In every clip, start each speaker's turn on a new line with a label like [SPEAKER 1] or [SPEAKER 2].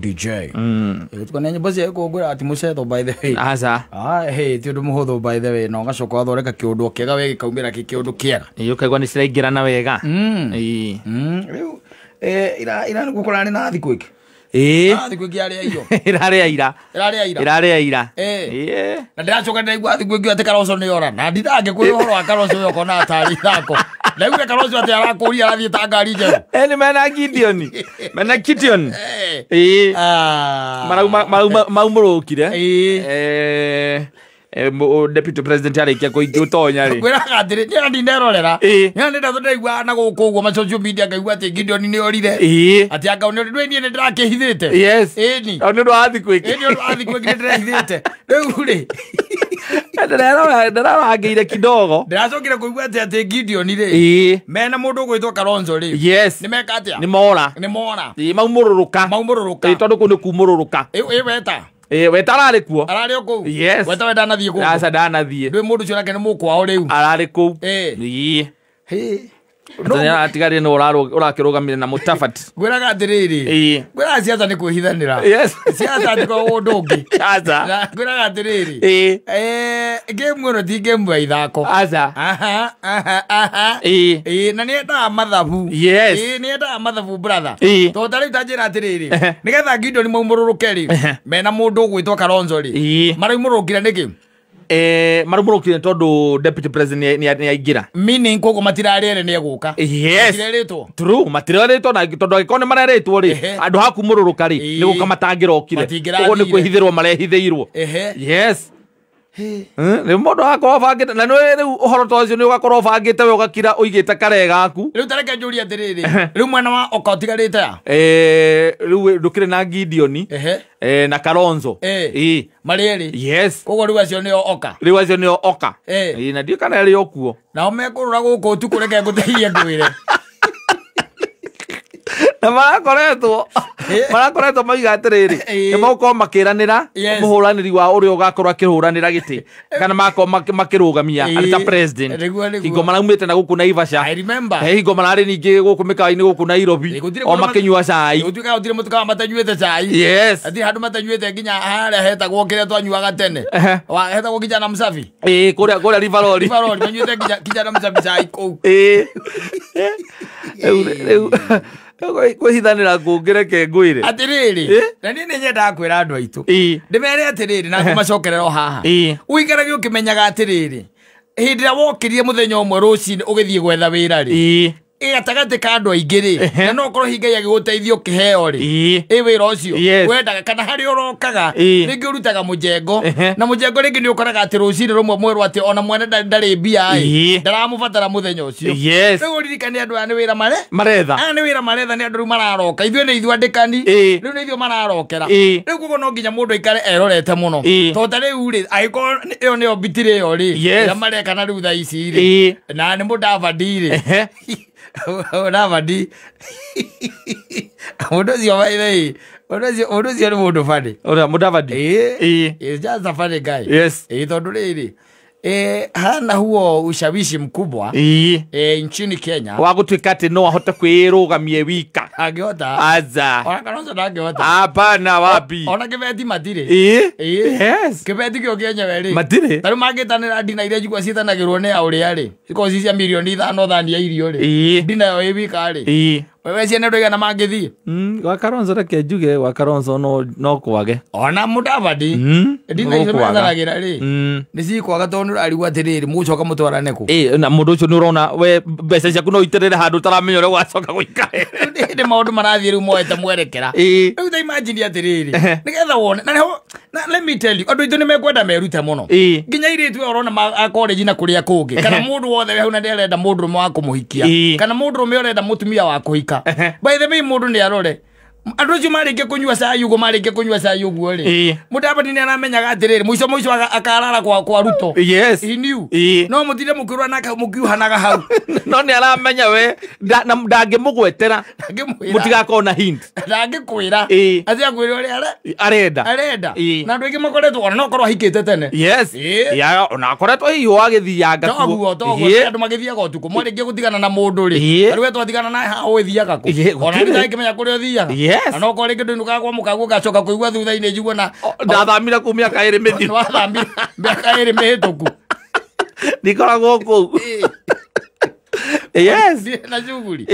[SPEAKER 1] dj mm. tukanenye mbo cia kångåra ati må by the way aca ah, ti å ndå by the way na å wathondeka kä å ndå kega wegä kaumä ra kä kä ni ndå wega mm. mm. rä ira gå na thikå ä kä thikå ä kä arä aiyo na ndä racoka ndä raigua thikå karoco nä ora na ndithange kwä horo wa karoco yo kona tarä na yule kalozi wa Tiara ria arathiä ta ngari njerũ yani eh, mena Gideon mena Gideon ĩĩ eh. ah. marauma maumũrũkire ĩĩ eh, deputy president arikia gũtonya rĩ ngwĩraga atĩrĩ nĩ andi nerorera nĩ nĩ ndatũ ndaigua na gũkũ ũguo ma social media ngaigua atĩ Gideon nĩ orire atĩ anga nĩ rĩu niĩ nĩ ni yes ĩni nĩ ũndũ wa thikũ ĩngĩ nĩ ũndũ wa thikũ ĩngĩ nĩ ndĩrehithĩte rĩu rĩ ndäraragäire kidogo racokire kå igua atä atä gideoni rä ää mena må ndå å gwä two karonzo rä nä meka atä a nä mora nä mora mau må rå rå ka mau må rå rå ka tondå kå nä kumå rå rå ka ä weta weta ararä kuo ararä o kå u weta we ndanathiä ndä må ndå cio nake nä må kwao rä u ararä kå u tanzania atigari nä å rakä rå gamä na må tabati ngwä raga atä rä rä ngwä raga ciaca nä kwä hithanä ra ciaca tiko å ndå å ngä ngwä raga atä rä rä ngämu ä no ti ngämu ya ithako na nä endaga mathabu nä endaga mathabu bratha ta tarä u tanjä ra atä rä rä nä getha ngindo nä maumå rå rå ke rä mena må ndå å gwä two karonzo rä maraumå rå rå kire nä kä eh marumurukire tondu deputy president ni ni aingira meaning kogo matirare ne eguka yes matireretwo true to na tondu agikoo ni mareretwo ri andu hakumuruluka ri ni guka matangirokire ugo ni kwihithirwo marehithirwo ehe yes Hm? rä må ndå wakorwo bangä te na nä rä u å horo ta å cio nä å gakorwo bangä te we å gakira å igä te kare gaku rä u tareke njå ria atä rä rä rä u mwena wa å tigarä te a rä u ndå kä rä na gideoni na kalonzo marä erä koguo rä u acio nä o oka rä u acio nä o oka na ndiä kana rä o kuo nao mekå rå ra gå kå å tukå reke ngå teithia ngwä re na marakoretwo Eh. marakoretwo mauga atiriri eh. ni magukorwo makiranira muhuraniri wa uri ugakorwa akihuranira giti eh. kana mako makirugamia ari ta president hingo maraumite na guku naivasha hingo marari ningi guku mika ini guku nairobi o makinyua cai gutire mutukawa matanyuite cai yes athire handu matanyuite nginya haria hetagwo kiria twanyuaga tene heta gukija na msafi eh kuria kuria rivarori rivarori manyuite kija na msafi cai eh kwä hithanä ra ngä re atä rä rä na niä nä nyendaga kwä ra andå ndä mere atä rä rä na ngumacokerera haha uikarage må thenya å mwe rå cinä å gä thiä gwetha wä wira ri ä gatagatĩ ka andå aingä rä na no korwo hingai agä gå teithia å kä heo rä ä wä ra å cio wendaga kana harä å rokaga rä ngä å rutaga må njengo na må njengo rä ngä nä å koraga atä rå cinä rå mwe mwerwo atä ona mwene ndarä mbiaä ndaramå batara må thenya å cio rä u å ririkane andå aya nä wä ra mare maretha aya nä wä ra maretha nä andå rä u mararoka ithuä nä ithu andä kani rä u nä ithuä mararokera rä u koguo no nginya må ndå aikare erorete må no ta rä u rä agä korwo ä yo nä yo mbitirä ä yo rä ya marekana rä u thaa ici rä na nä må ndavadirä onabadi mundu ucio maithai mundu ucio ni mundu bani uria mudavadi is just a funny guy yes tondu riri E, hana huo ushawishi mkubwa e, e, nchini Kenya wa gutuika ati no ahote kwirugamie wika angihota aza ona kalonzo ndangihota hapana wapi ona kibeti matire e? e? yes. kibeti kio Kenya ri matire taru mangitanira ndina iria njigua citanagirwo ni auria ri ikorwo ci cia mirioni ithano thani ya irio ri ndina yo i wika ri wewe ciana ndu igana mangithie mm gwa karonzo reke njuge gwa karonzo no no kwage ona mudavadi mm ndina icio metharagira ri hmm. ni cikwaga tondu urarigwo atiriri mucoka mutwarane ku eh na mundu ucio ni urona we mbeca ciaku no itirire handu taramenya uria gwacoka guikare ni maundu marathie riu moete mwerekera riu ta imagine atiriri nigetha wone na niho na let me tell you andå aitå nä mekwenda merute må no nginya irä tu orona akoreji na kå rä a kå ngä kana må ndå wothe hau na nä arenda må ndå rå me wa kå må hikia kana må ndå rå me å renda må tumia wa kå hika by the way må ndå nä arore andu marĩkia kũnyua cai ũguo marĩkia kũnyua cai ũguo rĩ mũtambani nĩ aramenyaga atĩrĩrĩ mũico mũico akarara kwa kwa ruto yes iniu no mũtire mũkĩrwa na mũkiuhanaga hau no nĩ aramenya we ndangĩmũgwetera mũtigakorwo na hint ndangĩkwĩra atĩ akwĩra ũrĩa arenda arenda na andũ aingĩ makoretwo ona no korwo ahikĩte tene yes ya ona akoretwo hihi wagĩthianga toguo toguo andũ magĩthiaga ũtukũ mwarĩkia gũtigana na mũndũ rĩ rĩu twatigana nawe ũgĩthiaga kũ ona ndĩngĩmenya kũrĩa ũthiaga yes. no korä ngä ndå nä kagwa må kaguo ngacoka kå igua thutha inä njigua na ndathamira kå mä aka ä rä mä thiwathamira mä aka ä rä mä hä tå ku ndikoragwo kå u na cuguri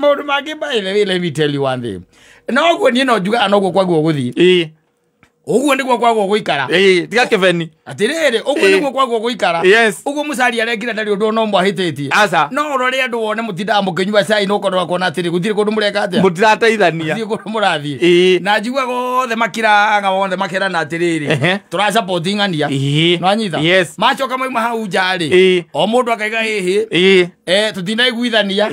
[SPEAKER 1] maå ndå mangä mbaä the let me tell you one thing noguo niä no njugaga noguo kwaguo gå thiä uguo niguo kwagwo guikara tiga keveni atiriri uguo niguo kwagwo guikara uguo mucari arekire ndari undu ona umwe ahititie no urore andu wone mutindaga mukinyua cai no ukorwa kuona atiri gutiri kundu mureka atia mutirateithania gutiri kundu murathie na njigua gothe makiraga wothe makirana atiriri turasapoti ng'ania nwanyita macoka mauma hau njari o mundu akaiga hihi e, tutinaiguithania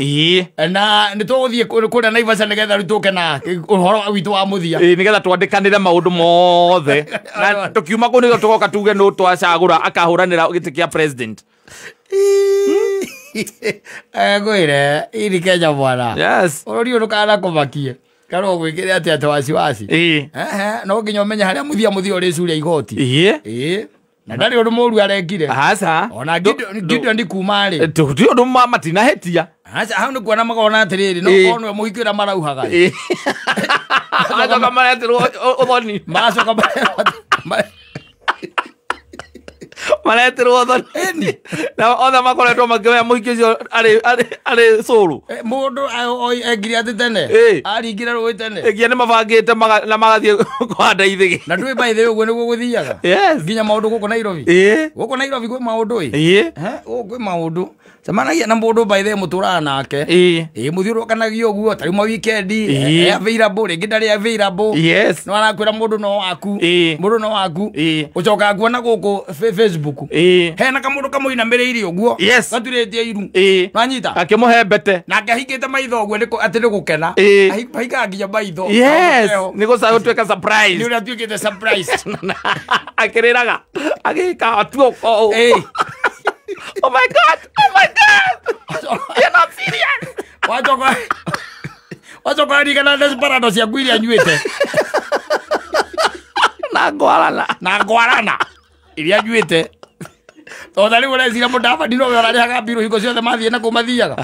[SPEAKER 1] na nituguthie kuria naivasa nigetha rituke na uhoro witu wa muthia nigetha twandikanire maundu mothe othe na tukiuma kå nä tå tuge nä twacagå ra akahå ranä ra gä tä kä a president ngwä re iri kenya mwana å rå ri å rå kana kå makie karwo gwä kä re atä atä waciwaci no nginya å menye harä a må thia må thia å rä curia igoti na ndarä å ndå må ru arekire ona gideon kuma rä eh, ti å ndå matinahä tia hau nä kuona magona atä rä rä no korwo nä we må hikä å rä a marauhaga Mások a maletről odadni. Mások a maletről odadni. Enni. Na othe makoretwo arä mũikĩcio arĩ må ndå engire atä tene aringä re rå ä tene nginya mabangä te na magathiä magathiĩ kũhanda ithĩgĩ na ndũĩ maithĩ ũguo nĩguo gũthiaga nginya maũndũ gũkũ nairobi kå nairobi gwĩ maũndũ ĩ maå ndå cemanagia na mundu baithe muturaga nake ä muthiurukanagia å guo tarä uma wikendi eh, eh, rä ngä yes no arakwä ra må ndå no waku må ndå no waku å coka nguona gå kå facebook hena kamå ndå kamå inamä rä ire å guo gaturä tie iru nanyita akä må he mbete nake ahingä te maitho å guo atä nä gå kena ahingaga nginya maitho nä gå tuä ka nä å rä a tuä kä te akä rä raga agä ka atuo Oh my god! Oh my god! You're not serious! you Wachoka. Wachoka ni kana desperado cia ngwiri it Na guarana Na guarana Iria anyuite ona rä u å reciria må ndabandinä å rarä haga mbirå hingo ciothe mathiä na kå mathiaga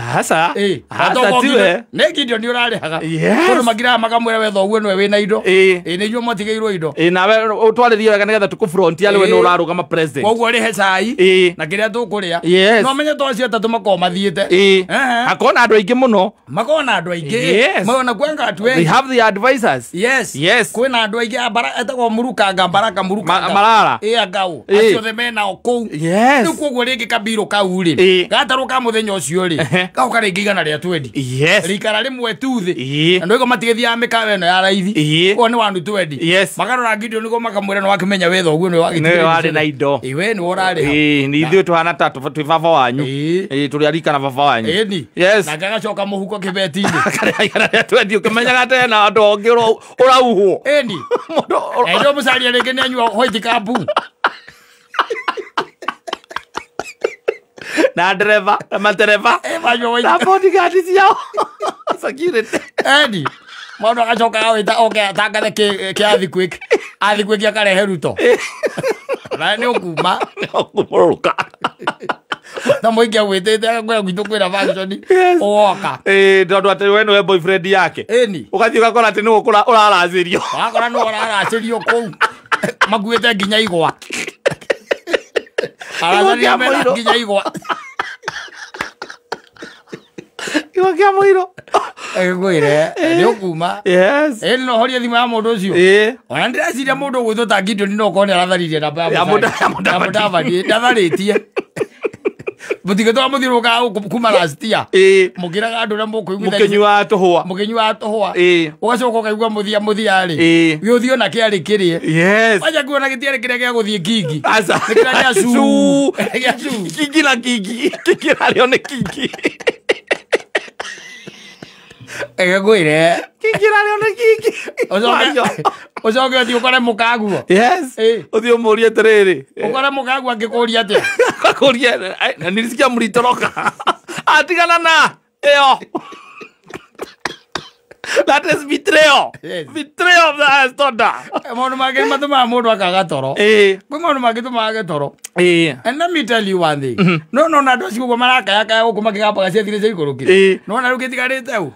[SPEAKER 1] nä ngindio nä å rarä haga tondå makiraga makamwä ra wetha å guo nwe wä na indo ä nä inyuä mwatigä indo nawe å twarä rie wega nä getha tå kå frontiarwe nä å rarå gama koguo rä he cai na kä rä a tå kå rä a no menye twacio atatå makorwo mathiä te akona andå aingä må no makona andå aingä maona kwengatwe na andå aingä etagwo murukanga mbaraka murukanga marara ä angaå aciothe menao kå u rä u koguo rä ngä kabirå kau rä gatarå ka må thenya å cio rä gagoka rä ngä igana rä a twendi rikara rä mwe tuthä na ndå ä matigä thiaga mä kawa ä no ya raithi å nä wanu twendi makarora ngidio nä guo makamwä ra nä wakä menya wä thoguo nä warä na indo we nä worarä nä ithuä tå hana ta twä baba wanyu tå rä arika na baba wanyu na ngagacoka må huko kä betinä å kä menyaga tena andå ongä å rauhwo må caria rä ngä nä anyua hoitikabu na dereva na madereva eh, na bodigadi ciao security edi maundu agacoka awita oke atangathe kä athiku ä akarehe ruto eh. na nä å kuma kumå na må ingä agwä tä te agakwä gwitå kwä ra we nä boyfriend yake ni å gathiä å gakora atä nä wakora nä å raracä rio makuä te nginya igwa nginya igwa igwa kä a må irå ngwä re nä å kuma ä no horia thimå ya må ndå å cio ona nä ndäreciria må ndå å gwä two ta ngindoni no korwo nä aratharirie namba ya må ndavani ndatharä tie mutige twa muthiro ka kuma last eh, year eh mugiraga andu na mukuiguitha mukenyi wa tuhwa mukenyi wa tuhwa eh ugacoka ukaigua muthia muthia ri eh githio na kiari kirie yes waja kuona gitiari kiria gia guthie kingi asa nikira gia su gia su kingi la kingi kingi la rio ne kingi ĩgä re kingä rarä ona kingi coke å å kore må kaguo å å må rie atä rä å kore må kaguo angä kå ria atä akå ria må ritoroka atigana na ä that is betrayal yes. betrayal of the stonder maundu eh, make matumaga mundu akaga toro eh. kwi maundu mangä tå mage toro eh. and let me tell you one thing mm no no na dosi guko marakayakaya guko makigampaga ciathire cia ikå rå kä no na rä u gä tigarä te u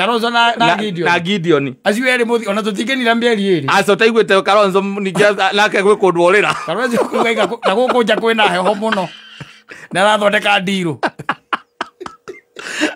[SPEAKER 1] karonzo na, na, gideon na gideon acio erä må ona tå tingänira mĩeri ĩrĩ aco taiguä te karonzo ningä nake gwä kå ndå rä ra karonzo kugaiga na gå kå nja kwä na heho må no nä arathondeka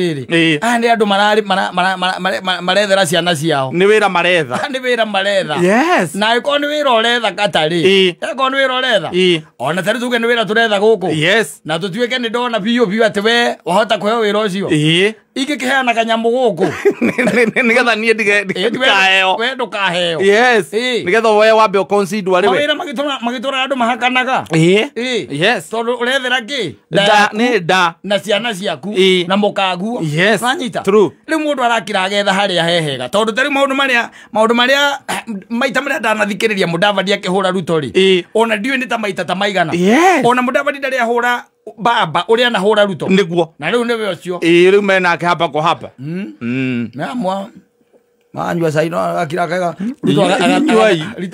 [SPEAKER 1] rĩrĩ aya nĩ andũ marethera ciana ciao nĩ wĩra maretha nĩ wĩra maretha na angĩkorwo nĩ wĩra ũretha katarĩ angĩkorwo nĩ wĩra ũretha ona tarĩ tuge nĩ wĩra tũretha gũkũ na tũtuĩke nĩ ndona biũ biũ atĩ we wahota kũheo wĩra ũcio ingä kanyamu heana kanyamå gå kå ndikaheo we ndå kaheo nä we wambe å arä wä ra magä tå ra andå mahakanaga tondå å rethera kä nä nda na ciana ciaku na må kaguo anyita rä u må ndå arakä ragetha hehega tondå tarä u maå ndå marä maita marä a ndanathikä rä ria må ndavadi ona ndiå nä ta maita ta maigana ona må ndavadi ndarä baba å rä a ra ruto niguo na rä u nä we riu me ä rä u menake hapa kwa hapa meamwa hmm? hmm. manyua sai no akira kega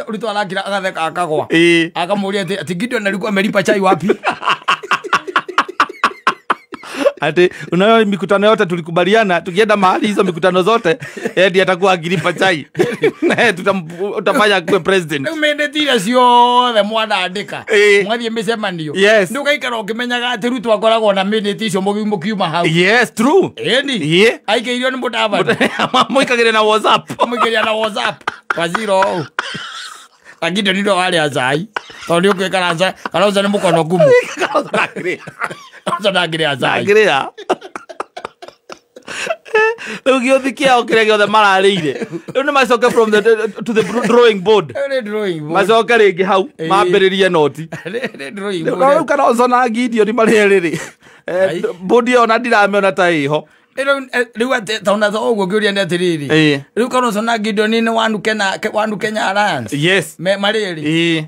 [SPEAKER 1] ruto arakira agatheka akagwa akamå ati atä na alikuwa amelipa chai wapi ati unayo mikutano yote tulikubaliana tukienda mahali hizo mikutano zote edi atakuwa agiripa chai utafanya kue president mende ciothe mwanandika eh. mwathie mĩcemanio ndukaikara ukimenyaga ati atĩ rutu akoragwo na mĩnĩti icio mukiuma hau yes true ĩni aikairio ni mũtabani na whatsapp mwĩkĩria na whatsapp kwa zero lakini nido wale azai tondu ngi karanza karanza ni mukono gumu karanza ndangire azai ndangire ya rä u gä å thi kä ao kä rä a gä othe mararä ire rä u nä macoke to the drawing board macoke rä ngä hau mambä noti rä u kana onco na ngindio nä marä erä eh, rä mbå ndi ä yo na ndiramä ta ä Eh, rä tona to guo ngä å ria nä atä rä cona ngindoni nä wanu kenya marä ri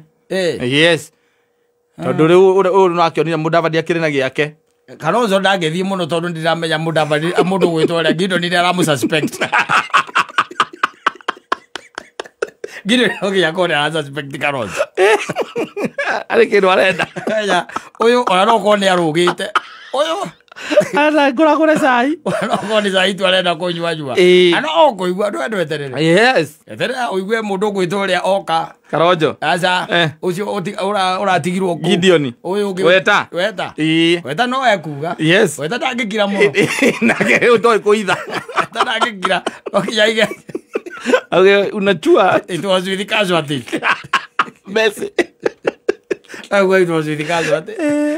[SPEAKER 1] tondå rä u å nakionire må ndavadi akä rä na gä ake karozo ndangä thiä må no tondå ndä ramenya må ndavadi må ndå gwä two å rä a ngindoni nä aramå ngire ogia kore anza suspect karozo ari kindu arenda uyu ona no kone arugite uyu ata ngå ragå re cai okorwo nä cai twarenda kå nyua nyua ana o igua andå endå eterere eterera å igue må ndå ngwä two rä a oka karonjo aca å cio å ratigirwo kå å yå weta weta weta no ekuga weta ndangä kira må nake å toä kå itha weta ndangä kira no ige auge unachua it was with casualty messi auge it was with casualty eh.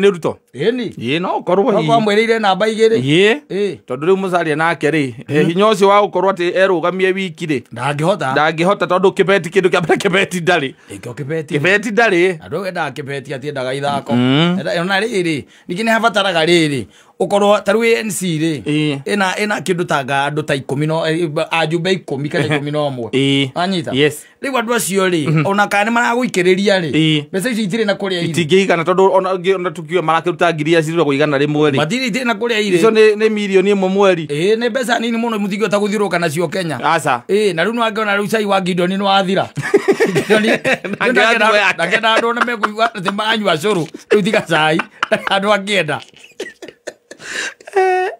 [SPEAKER 1] janeiro, então. ĩni ĩ no ũkorwo hiamwĩrĩire namba igĩrĩ ĩ tondũ rĩu mũcaria nake rĩ mm-hmm. hinya ũcio wa gũkorwo atĩ erũgamie wiki rĩ ndangĩhota ndangĩhota tondũ kĩbeti kĩndũ kĩa mbere kĩbeti ndarĩ kĩbeti ndarĩ andũ endaga kĩbeti atiendaga ithako mm-hmm. ona rĩrĩ ningĩ nĩ habataraga rĩrĩ ukorwo ta rä nc rä ina ina kä ndå tanga andå ta ikå no ajumbe ikå mi kana ikå mi na å mwe anyita rä u andå acio rä mm-hmm. ona kana nä maragå ikä rä ria rä mbeca icio itirä na kå rä a itingä igana tondå ona tukiue marakä ta ngiri iria ciruta igana rĩmwe rĩ matiri na kũrĩa irĩ icio nĩ mirioni ĩmwe mweri eh ni mbeca nini ta guthiruka na nacio kenya asa eh na rĩu nĩ na rĩu cai wa gideon nĩ wathira ndakenda andũ nĩ mekũigua atĩ maganyua cũrũ rĩu tiga cai andũ angĩenda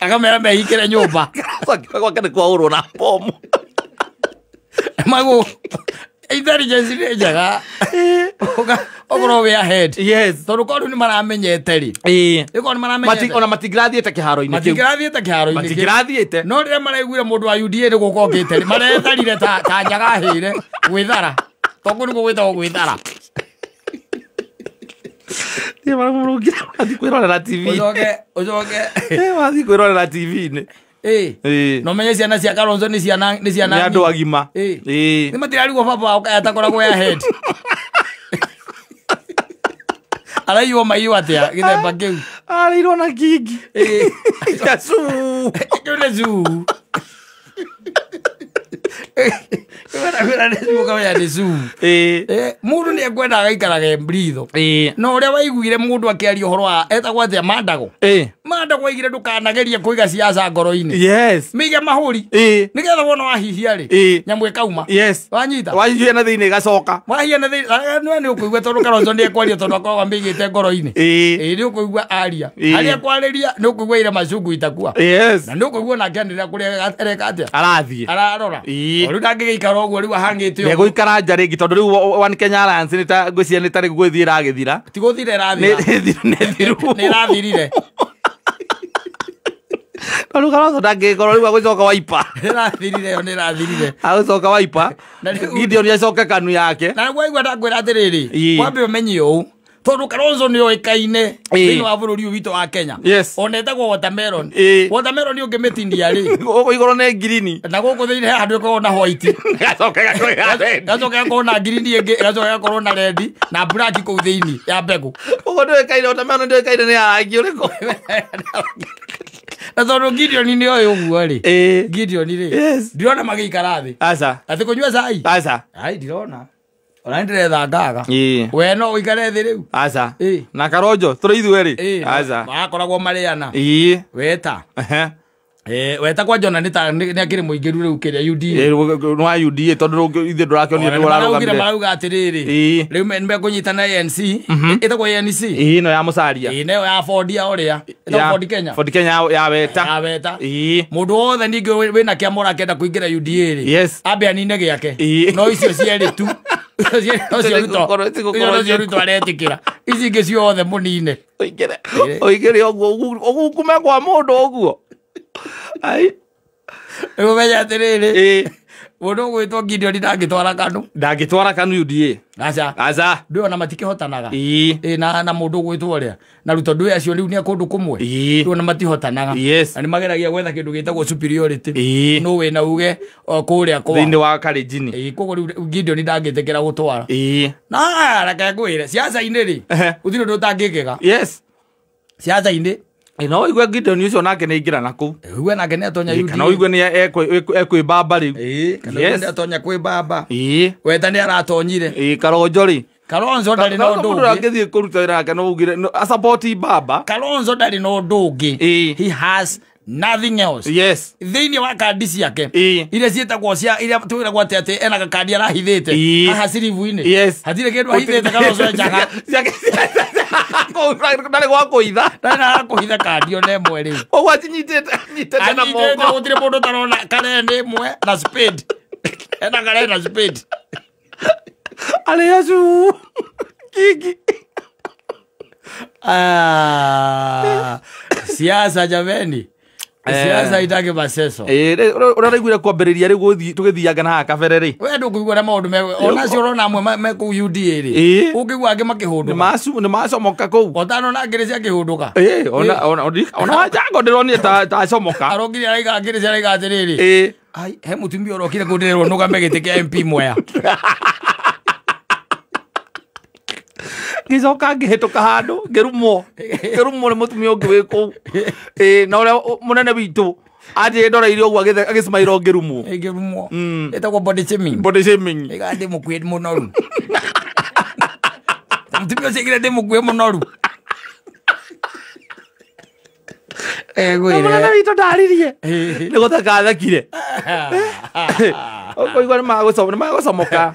[SPEAKER 1] akamera mehingire nyumba gwake nä kwaå na bomu magå intelligence nä njega okorwo wä ahead tondå korwo nä maramenyete rä ona matingrathiä te kä te kä te no rä rä a maraiguire må ndå wa uda nä gå ka te rä maretharire ta njaga hä re gwä thara tongå nä gå gwä tagwo gwä thara niä marä wathi kwä rorera tvathi no menye ciana cia karonzo nä ciana nä andå agima eh. eh. nä matirarigwo baba wao kaya ya hendi araiywo maiywo atä gä themba kä u arairwo na kingi nä eh. cuu Eh. Eh, må ndå nä ekwendaga mbritho eh. no å rä a waiguire må ndå akä aria å horo wa etagwo atä mandago manda kwaigire ndukanagerie kuiga ciaca ngoro-ini yes mige mahuri ä nä getha wona wahihia rä nyamå kauma yes wanyita wahihia na thä inä gacoka wahihia na thä nä å kå igua tondå karonco nä ekwaria tondå akoragwa mä igä te ngoro-inä ä nä å kå igua aria harä a kwarä nä å kå igua ire macungu itakua yes na nä å kå igua nake anä rä ra kå rä gatereka atä arathiä ararora rä u ndangä gä ikara å guo rä u ahangä te gå ikara nja rä ngä tondå rä u one kenya alliance ngwä cia nä tarä gå thiä ĩragĩthira tigå thire ĩrathira nä ĩrathirire na rä u karacona ngä ngoro rä u agå coka waipa nä rathirire yo nä rathirire agå coka waipa gideon acoke kanu yake na gwaigua ndakwä ra atä rä rä wambe å menye å u tondå kalonzo nä oä kaine thä inä wa bå rå ri witå wa kenya ona ä tagwo watermelon watermelon å ngä mä tindia rä gå igå rå nä ngirini na gå kå thä inä he handå ä korwo na hwaiti gacoka gakorwo na ngirini ä ngä gacoka gakorwo na rendi na buraki kå u thä inä ya mbegå å guo ndå ä kaine watermelon ndå ä kaine nä ya å rä kå na tondå gideon nä oä å guo rä gideon rä ndirona magä ikara thä atä kå nyua cai ai ndirona ona nä ndä rethangaga we no å ikare thä rä u aca ee. na karonjo tå rä ithuerä ee. aca magakoragwo marä ana weta wetagwo njona nä akirä må ingä ru rä u kä rä a wa uda tondå ithuä ndå rakionire nä wararågamire marauga atä rä rä rä u mekå na anc ä mhm. tagwo anc no ya må caria nä ya bondia å rä a kenya bondi kenya ya weta ya weta må ndå wothe ningä wä na kä amå rakenda kå ingä ra uda rä ambe anine gä ake no icio cierä tu cio ruto aretä kä ra ici ingä ciothe må nine å igä re å guo å gukumekwa må ndå å guo umenya atiriri mundu ugwitwo gideon ndangitwara kanu ndangitwara kanu udie aca aca ndå ona matikihotanaga na na mundu ugwitwo ria na ruto ndå acio riu nia e kundu kumwe ndå ona matihotanaga na nä mageragia gwetha kä ndå gä tagwo superiority no wä na uge kå rä a kwathä wa karinjini koguo rä u gideon ndangä tä kä ra gå twara na reke ngwä re ciaca-inä rä gå tirä ndå å tangä no igue gideon cio nake nä aingä ra na kå u ugue nake nä atonya å igue nä ekwä mbamba rä u atonya kwä mbamba weta nä aratonyire karonjo rä karonzo ndarä na å ndå å ngä thiä kå ruta wä ra nake no ugire mbamba karonzo ndarä na å ndå å ngä nothing else yes thiini wa kandi ciake iria cietagwo cia iria twiragwo atä atä ena gakandi arahithite haha ciribu-inä yes hatirä kä ndå ahithite karocenjaga ndarä gwa kå hitha ndarä na kå hitha kandi ona ĩmwe rä koguo acinyitete na moko na ena ah. siasa jameni
[SPEAKER 2] ciaca eh. itangä
[SPEAKER 1] maceco å eh, rä a raiguire kwambä rä tå gä thianga na haha kabere rä we ndå kå igua rä a maå ndå eh. onacio rona amwe mekå u da rä å ngä igua angä makä hå ndå nä macomoka kå u otano na ngä rä cia hå ndå ka ona wanjango ndä ronire tacomoka arongire araiga ngä rä cia araiga atä rä rä he må tumia å rokire kå ndä rerwo nå game gä tä kä mp mwea gä coka ngä hä tå ka handå ngä rumwo ngä rumwo nä må tumia å ngä wä kå u na å rä a må nene witå anjä ndoreire å guo agä cimaira ngä rumwo ngä mm. rumwo ätagwo ĩgandä må kuä må noru må tumia å ciagire ndä må kuä må noru egwire witå ndaririe nä gå takathekire å koigua nä magå comoka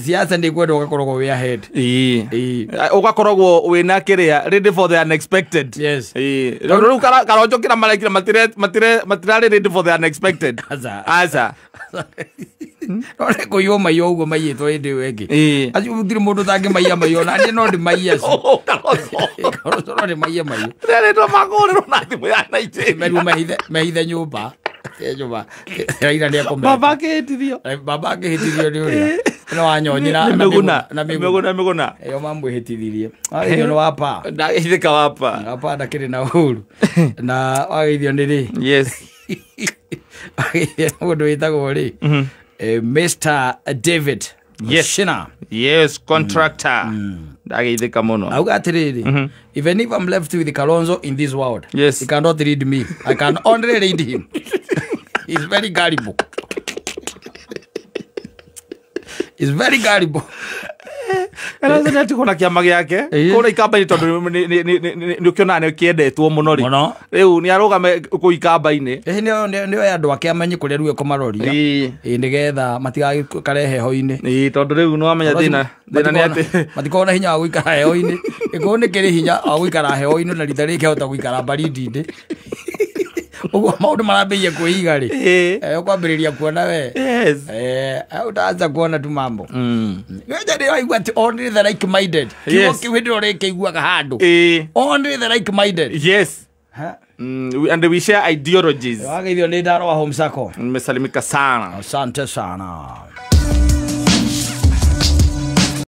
[SPEAKER 1] ciaca nä kwenda å gakoragwo wä ahead å gakoragwo eh, wä na kä rä a ready for the unexpected tondå rä u karonjo kä ra marekire matirarä ready for the unexpected aca rore kå iywo maiyo å guo maiyä two hä ndä ä yo ä ngä acio må ndå tangä maiya maiyo na ndä no ndä maiya cikaroco oh, no ndä maiya maiyo rerä magå rä rwo na thimå ya naitärmeruo mehithe nyå mba nyå mba raira nä akå babake hä tirio babake hä tirio nä å rä a no wanyonyira na miguna na miguna yo mambo hitithirie agithio ni wapa wapa na na Mr mm-hmm. eh, David Shina. Yes, contractor. Mm. Mm. auga even mm-hmm. if i'm left with Kalonzo in this world yes. he cannot read me i can only read him very is very gullible ä tiko na kä ama gä ake kå rä ikamba-inä tondå nä å kä onaga nä å kä endetwo må no rä u nä arå game kå ikamba-inä nä oya andå ake amenye kå rä a ruo kåmaroria nä getha matigakare heho-inä tondå rä u nä wamenya thä na nä atä matikorwo na hinya wa gå ikara heho-inä ä korwo nä kä rä hinya wa gå ikara heho-inä na rita rä ngä hota gå ikara mbarindindä uguo maundu marambiria kwiiga ri ukwambiriria eh, kuona we utaanza eh, eh, kuona tu mambo mm. weja ni waigua ati only the like minded kiugo kiu hindi ro riki iguaga handu only the like minded yes Mm, and we share ideologies. Wageithio ni ndaro wa home sako. Nimesalimika sana. Asante sana.